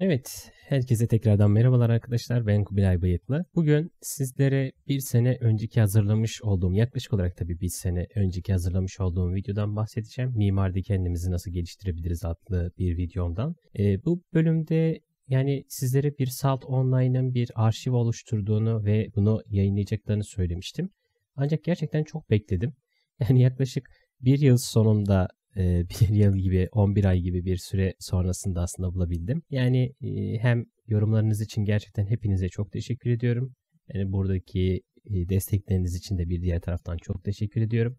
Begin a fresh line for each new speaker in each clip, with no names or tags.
Evet, herkese tekrardan merhabalar arkadaşlar. Ben Kubilay Bayıklı. Bugün sizlere bir sene önceki hazırlamış olduğum, yaklaşık olarak tabii bir sene önceki hazırlamış olduğum videodan bahsedeceğim. Mimarda kendimizi nasıl geliştirebiliriz adlı bir videomdan. E, bu bölümde yani sizlere bir Salt Online'ın bir arşiv oluşturduğunu ve bunu yayınlayacaklarını söylemiştim. Ancak gerçekten çok bekledim. Yani yaklaşık bir yıl sonunda e, bir yıl gibi 11 ay gibi bir süre sonrasında aslında bulabildim. Yani e, hem yorumlarınız için gerçekten hepinize çok teşekkür ediyorum. Yani buradaki e, destekleriniz için de bir diğer taraftan çok teşekkür ediyorum.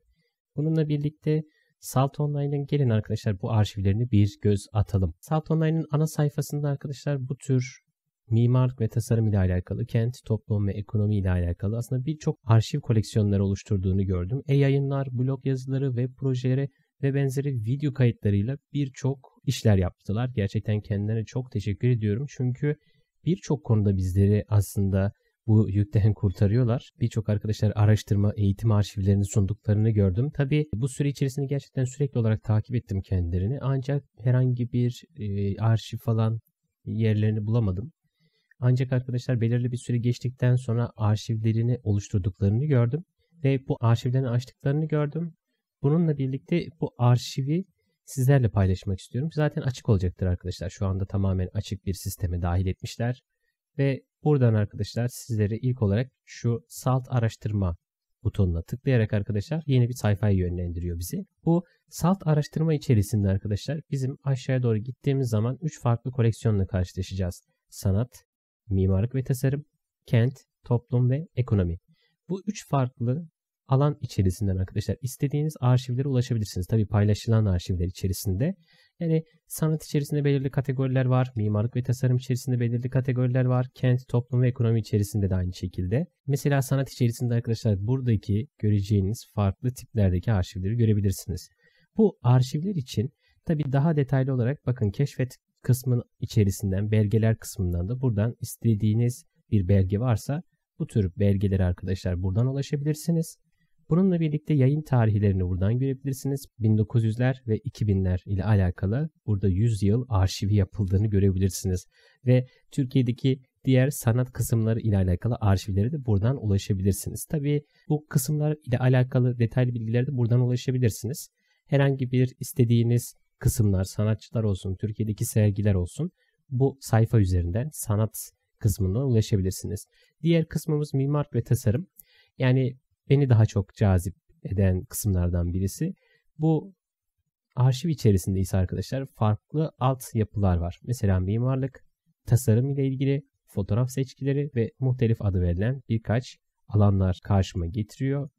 Bununla birlikte Salt Online'ın gelin arkadaşlar bu arşivlerini bir göz atalım. Salt Online'ın ana sayfasında arkadaşlar bu tür mimarlık ve tasarım ile alakalı, kent, toplum ve ekonomi ile alakalı aslında birçok arşiv koleksiyonları oluşturduğunu gördüm. E-yayınlar, blog yazıları, ve projeleri ve benzeri video kayıtlarıyla birçok işler yaptılar. Gerçekten kendilerine çok teşekkür ediyorum. Çünkü birçok konuda bizleri aslında bu yükten kurtarıyorlar. Birçok arkadaşlar araştırma, eğitim arşivlerini sunduklarını gördüm. Tabii bu süre içerisinde gerçekten sürekli olarak takip ettim kendilerini. Ancak herhangi bir e, arşiv falan yerlerini bulamadım. Ancak arkadaşlar belirli bir süre geçtikten sonra arşivlerini oluşturduklarını gördüm ve bu arşivlerini açtıklarını gördüm Bununla birlikte bu arşivi sizlerle paylaşmak istiyorum. Zaten açık olacaktır arkadaşlar. Şu anda tamamen açık bir sisteme dahil etmişler. Ve buradan arkadaşlar sizlere ilk olarak şu salt araştırma butonuna tıklayarak arkadaşlar yeni bir sayfaya yönlendiriyor bizi. Bu salt araştırma içerisinde arkadaşlar bizim aşağıya doğru gittiğimiz zaman 3 farklı koleksiyonla karşılaşacağız. Sanat, mimarlık ve tasarım, kent, toplum ve ekonomi. Bu üç farklı alan içerisinden arkadaşlar istediğiniz arşivlere ulaşabilirsiniz. Tabi paylaşılan arşivler içerisinde. Yani sanat içerisinde belirli kategoriler var. Mimarlık ve tasarım içerisinde belirli kategoriler var. Kent, toplum ve ekonomi içerisinde de aynı şekilde. Mesela sanat içerisinde arkadaşlar buradaki göreceğiniz farklı tiplerdeki arşivleri görebilirsiniz. Bu arşivler için tabi daha detaylı olarak bakın keşfet kısmın içerisinden belgeler kısmından da buradan istediğiniz bir belge varsa bu tür belgeleri arkadaşlar buradan ulaşabilirsiniz. Bununla birlikte yayın tarihlerini buradan görebilirsiniz. 1900'ler ve 2000'ler ile alakalı burada 100 yıl arşivi yapıldığını görebilirsiniz. Ve Türkiye'deki diğer sanat kısımları ile alakalı arşivlere de buradan ulaşabilirsiniz. Tabii bu kısımlar ile alakalı detaylı bilgilere de buradan ulaşabilirsiniz. Herhangi bir istediğiniz kısımlar, sanatçılar olsun, Türkiye'deki sergiler olsun bu sayfa üzerinden sanat kısmından ulaşabilirsiniz. Diğer kısmımız mimar ve tasarım. Yani beni daha çok cazip eden kısımlardan birisi. Bu arşiv içerisinde ise arkadaşlar farklı alt yapılar var. Mesela mimarlık, tasarım ile ilgili fotoğraf seçkileri ve muhtelif adı verilen birkaç alanlar karşıma getiriyor.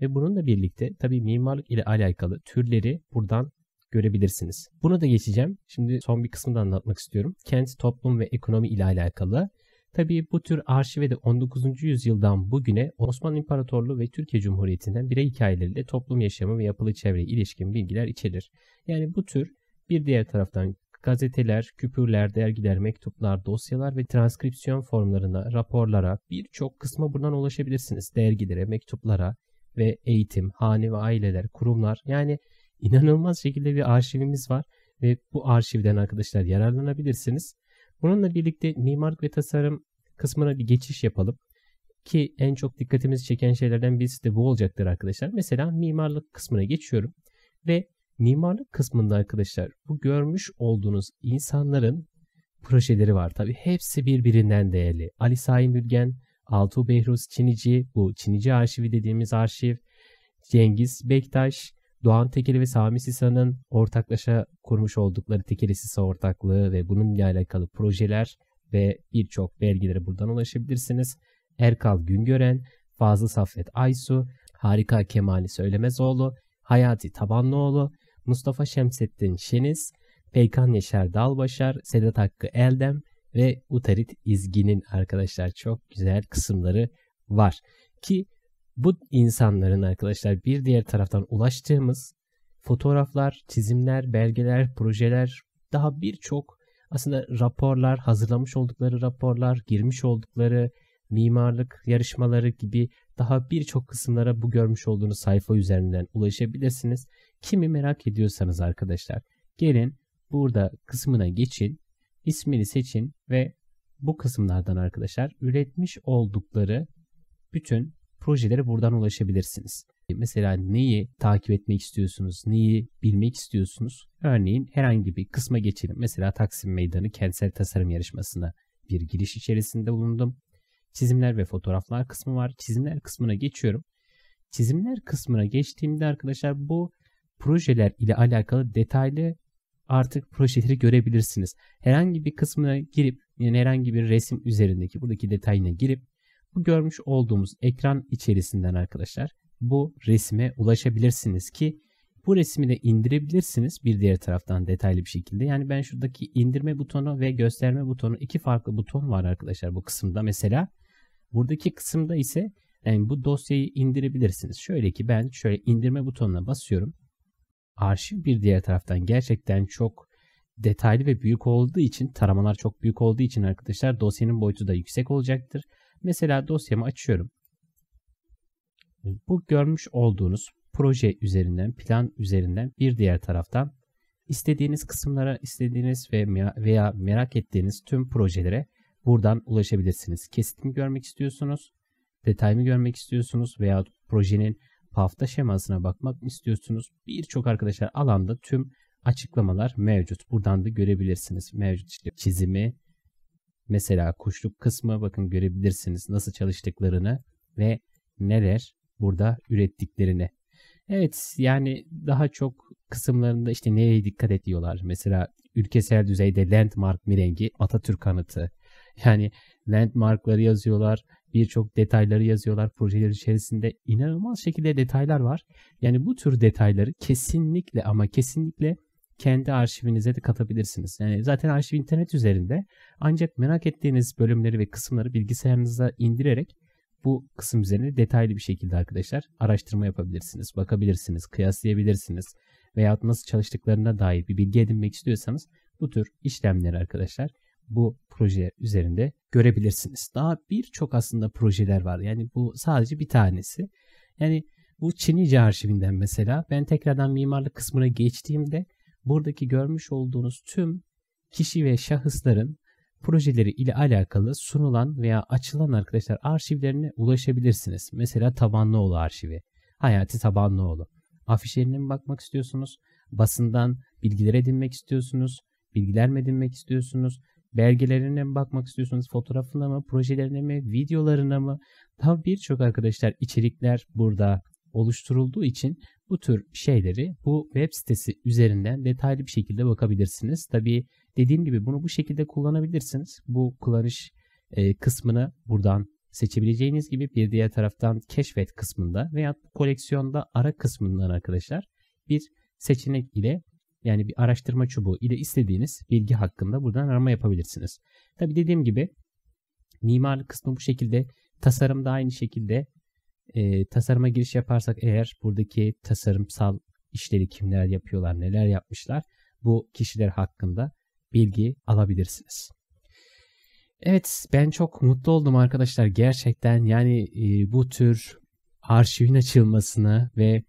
Ve bununla birlikte tabii mimarlık ile alakalı türleri buradan görebilirsiniz. Bunu da geçeceğim. Şimdi son bir kısmı da anlatmak istiyorum. Kent, toplum ve ekonomi ile alakalı Tabii bu tür arşive de 19. yüzyıldan bugüne Osmanlı İmparatorluğu ve Türkiye Cumhuriyeti'nden birey hikayeleriyle toplum yaşamı ve yapılı çevreye ilişkin bilgiler içerir. Yani bu tür bir diğer taraftan gazeteler, küpürler, dergiler, mektuplar, dosyalar ve transkripsiyon formlarına, raporlara birçok kısma buradan ulaşabilirsiniz. Dergilere, mektuplara ve eğitim, hane ve aileler, kurumlar yani inanılmaz şekilde bir arşivimiz var ve bu arşivden arkadaşlar yararlanabilirsiniz. Bununla birlikte mimarlık ve tasarım kısmına bir geçiş yapalım. Ki en çok dikkatimizi çeken şeylerden birisi de bu olacaktır arkadaşlar. Mesela mimarlık kısmına geçiyorum ve mimarlık kısmında arkadaşlar bu görmüş olduğunuz insanların projeleri var. Tabi hepsi birbirinden değerli. Ali Saim Bülgen, Altuğ Behruz Çinici, bu Çinici arşivi dediğimiz arşiv, Cengiz Bektaş, Doğan Tekeli ve Sami Sisa'nın ortaklaşa kurmuş oldukları Tekeli Sisa ortaklığı ve bununla alakalı projeler ve birçok belgelere buradan ulaşabilirsiniz. Erkal Güngören, Fazıl Saffet Aysu, Harika Kemali Söylemezoğlu, Hayati Tabanlıoğlu, Mustafa Şemsettin Şeniz, Peykan Yaşar Dalbaşar, Sedat Hakkı Eldem ve Utarit İzgin'in arkadaşlar çok güzel kısımları var. Ki bu insanların arkadaşlar bir diğer taraftan ulaştığımız fotoğraflar, çizimler, belgeler, projeler daha birçok aslında raporlar, hazırlamış oldukları raporlar, girmiş oldukları mimarlık yarışmaları gibi daha birçok kısımlara bu görmüş olduğunuz sayfa üzerinden ulaşabilirsiniz. Kimi merak ediyorsanız arkadaşlar gelin burada kısmına geçin, ismini seçin ve bu kısımlardan arkadaşlar üretmiş oldukları bütün projelere buradan ulaşabilirsiniz. E, mesela neyi takip etmek istiyorsunuz, neyi bilmek istiyorsunuz? Örneğin herhangi bir kısma geçelim. Mesela Taksim Meydanı kentsel tasarım yarışmasına bir giriş içerisinde bulundum. Çizimler ve fotoğraflar kısmı var. Çizimler kısmına geçiyorum. Çizimler kısmına geçtiğimde arkadaşlar bu projeler ile alakalı detaylı artık projeleri görebilirsiniz. Herhangi bir kısmına girip yani herhangi bir resim üzerindeki buradaki detayına girip bu görmüş olduğumuz ekran içerisinden arkadaşlar bu resme ulaşabilirsiniz ki bu resmi de indirebilirsiniz bir diğer taraftan detaylı bir şekilde. Yani ben şuradaki indirme butonu ve gösterme butonu iki farklı buton var arkadaşlar bu kısımda mesela. Buradaki kısımda ise yani bu dosyayı indirebilirsiniz. Şöyle ki ben şöyle indirme butonuna basıyorum. Arşiv bir diğer taraftan gerçekten çok detaylı ve büyük olduğu için taramalar çok büyük olduğu için arkadaşlar dosyanın boyutu da yüksek olacaktır. Mesela dosyamı açıyorum. E, bu görmüş olduğunuz proje üzerinden, plan üzerinden bir diğer taraftan istediğiniz kısımlara, istediğiniz ve veya merak ettiğiniz tüm projelere buradan ulaşabilirsiniz. Kesit mi görmek istiyorsunuz? Detay mı görmek istiyorsunuz? Veya projenin hafta şemasına bakmak mı istiyorsunuz? Birçok arkadaşlar alanda tüm açıklamalar mevcut. Buradan da görebilirsiniz. Mevcut işte çizimi, Mesela kuşluk kısmı bakın görebilirsiniz nasıl çalıştıklarını ve neler burada ürettiklerini. Evet yani daha çok kısımlarında işte neye dikkat ediyorlar? Mesela ülkesel düzeyde landmark mirengi Atatürk anıtı. Yani landmarkları yazıyorlar, birçok detayları yazıyorlar projeler içerisinde. inanılmaz şekilde detaylar var. Yani bu tür detayları kesinlikle ama kesinlikle kendi arşivinize de katabilirsiniz. Yani zaten arşiv internet üzerinde ancak merak ettiğiniz bölümleri ve kısımları bilgisayarınıza indirerek bu kısım üzerine detaylı bir şekilde arkadaşlar araştırma yapabilirsiniz, bakabilirsiniz, kıyaslayabilirsiniz veya nasıl çalıştıklarına dair bir bilgi edinmek istiyorsanız bu tür işlemleri arkadaşlar bu proje üzerinde görebilirsiniz. Daha birçok aslında projeler var. Yani bu sadece bir tanesi. Yani bu Çinice arşivinden mesela ben tekrardan mimarlık kısmına geçtiğimde buradaki görmüş olduğunuz tüm kişi ve şahısların projeleri ile alakalı sunulan veya açılan arkadaşlar arşivlerine ulaşabilirsiniz. Mesela Tabanlıoğlu arşivi, Hayati Tabanlıoğlu. Afişlerine mi bakmak istiyorsunuz? Basından bilgiler edinmek istiyorsunuz? Bilgiler mi edinmek istiyorsunuz? Belgelerine mi bakmak istiyorsunuz? Fotoğrafına mı? Projelerine mi? Videolarına mı? Daha birçok arkadaşlar içerikler burada oluşturulduğu için bu tür şeyleri bu web sitesi üzerinden detaylı bir şekilde bakabilirsiniz. Tabi dediğim gibi bunu bu şekilde kullanabilirsiniz. Bu kullanış e, kısmını buradan seçebileceğiniz gibi bir diğer taraftan keşfet kısmında veya koleksiyonda ara kısmından arkadaşlar bir seçenek ile yani bir araştırma çubuğu ile istediğiniz bilgi hakkında buradan arama yapabilirsiniz. Tabi dediğim gibi mimarlık kısmı bu şekilde, tasarım da aynı şekilde e, tasarıma giriş yaparsak eğer buradaki tasarımsal işleri kimler yapıyorlar, neler yapmışlar bu kişiler hakkında bilgi alabilirsiniz. Evet ben çok mutlu oldum arkadaşlar gerçekten yani e, bu tür arşivin açılmasını ve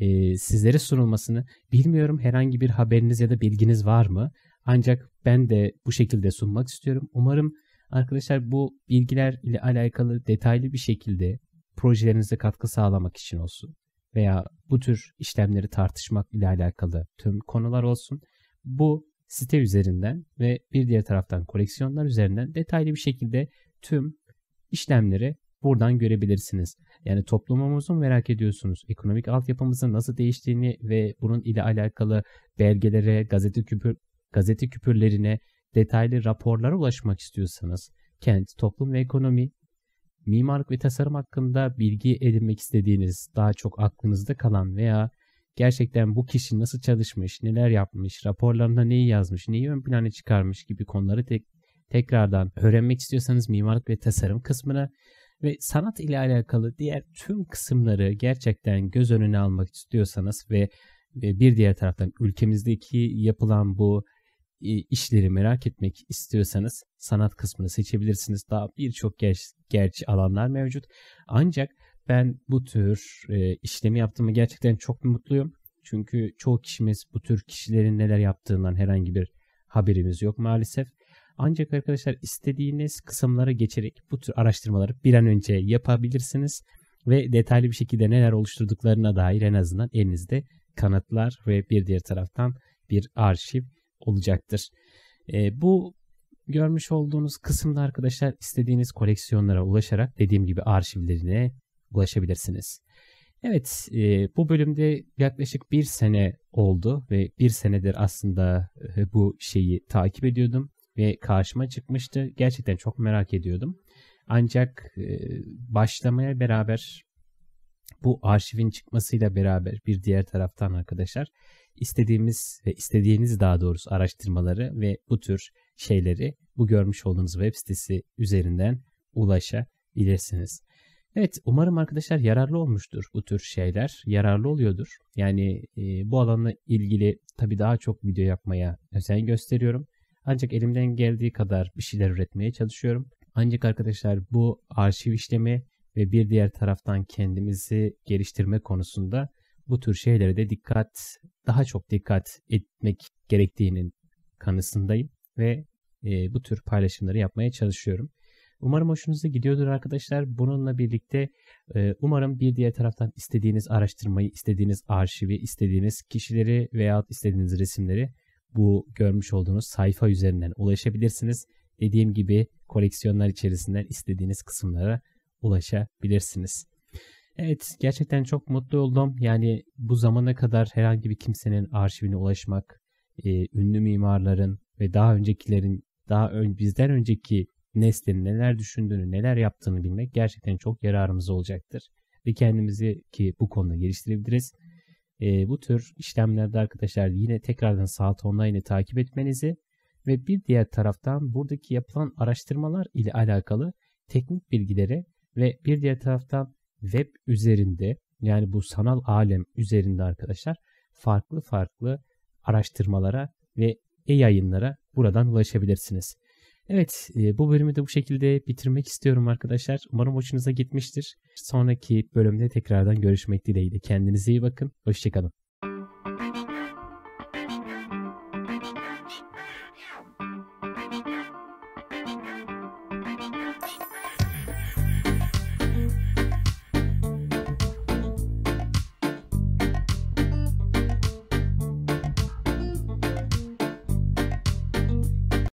e, sizlere sunulmasını bilmiyorum herhangi bir haberiniz ya da bilginiz var mı? Ancak ben de bu şekilde sunmak istiyorum. Umarım arkadaşlar bu bilgiler ile alakalı detaylı bir şekilde projelerinize katkı sağlamak için olsun veya bu tür işlemleri tartışmak ile alakalı tüm konular olsun. Bu site üzerinden ve bir diğer taraftan koleksiyonlar üzerinden detaylı bir şekilde tüm işlemleri buradan görebilirsiniz. Yani toplumumuzu merak ediyorsunuz. Ekonomik altyapımızın nasıl değiştiğini ve bunun ile alakalı belgelere, gazete küpür gazete küpürlerine detaylı raporlara ulaşmak istiyorsanız kent, toplum ve ekonomi mimarlık ve tasarım hakkında bilgi edinmek istediğiniz, daha çok aklınızda kalan veya gerçekten bu kişi nasıl çalışmış, neler yapmış, raporlarında neyi yazmış, neyi ön plana çıkarmış gibi konuları tek, tekrardan öğrenmek istiyorsanız mimarlık ve tasarım kısmına ve sanat ile alakalı diğer tüm kısımları gerçekten göz önüne almak istiyorsanız ve, ve bir diğer taraftan ülkemizdeki yapılan bu işleri merak etmek istiyorsanız sanat kısmını seçebilirsiniz. Daha birçok ger gerçi alanlar mevcut. Ancak ben bu tür e, işlemi yaptığımı gerçekten çok mutluyum. Çünkü çoğu kişimiz bu tür kişilerin neler yaptığından herhangi bir haberimiz yok maalesef. Ancak arkadaşlar istediğiniz kısımlara geçerek bu tür araştırmaları bir an önce yapabilirsiniz ve detaylı bir şekilde neler oluşturduklarına dair en azından elinizde kanıtlar ve bir diğer taraftan bir arşiv olacaktır. E, bu görmüş olduğunuz kısımda arkadaşlar istediğiniz koleksiyonlara ulaşarak dediğim gibi arşivlerine ulaşabilirsiniz. Evet e, bu bölümde yaklaşık bir sene oldu ve bir senedir aslında e, bu şeyi takip ediyordum ve karşıma çıkmıştı. Gerçekten çok merak ediyordum. Ancak e, başlamaya beraber bu arşivin çıkmasıyla beraber bir diğer taraftan arkadaşlar istediğimiz ve istediğiniz daha doğrusu araştırmaları ve bu tür şeyleri bu görmüş olduğunuz web sitesi üzerinden ulaşabilirsiniz. Evet umarım arkadaşlar yararlı olmuştur bu tür şeyler. Yararlı oluyordur. Yani e, bu alanla ilgili tabii daha çok video yapmaya özen gösteriyorum. Ancak elimden geldiği kadar bir şeyler üretmeye çalışıyorum. Ancak arkadaşlar bu arşiv işlemi ve bir diğer taraftan kendimizi geliştirme konusunda bu tür şeylere de dikkat, daha çok dikkat etmek gerektiğinin kanısındayım ve e, bu tür paylaşımları yapmaya çalışıyorum. Umarım hoşunuza gidiyordur arkadaşlar. Bununla birlikte e, umarım bir diğer taraftan istediğiniz araştırmayı, istediğiniz arşivi, istediğiniz kişileri veya istediğiniz resimleri bu görmüş olduğunuz sayfa üzerinden ulaşabilirsiniz. Dediğim gibi koleksiyonlar içerisinden istediğiniz kısımlara ulaşabilirsiniz. Evet gerçekten çok mutlu oldum. Yani bu zamana kadar herhangi bir kimsenin arşivine ulaşmak, e, ünlü mimarların ve daha öncekilerin, daha ön, bizden önceki neslin neler düşündüğünü, neler yaptığını bilmek gerçekten çok yararımız olacaktır. Ve kendimizi ki bu konuda geliştirebiliriz. E, bu tür işlemlerde arkadaşlar yine tekrardan saat online'ı takip etmenizi ve bir diğer taraftan buradaki yapılan araştırmalar ile alakalı teknik bilgileri ve bir diğer taraftan web üzerinde yani bu sanal alem üzerinde arkadaşlar farklı farklı araştırmalara ve e-yayınlara buradan ulaşabilirsiniz. Evet e, bu bölümü de bu şekilde bitirmek istiyorum arkadaşlar. Umarım hoşunuza gitmiştir. Sonraki bölümde tekrardan görüşmek dileğiyle. Kendinize iyi bakın. Hoşçakalın.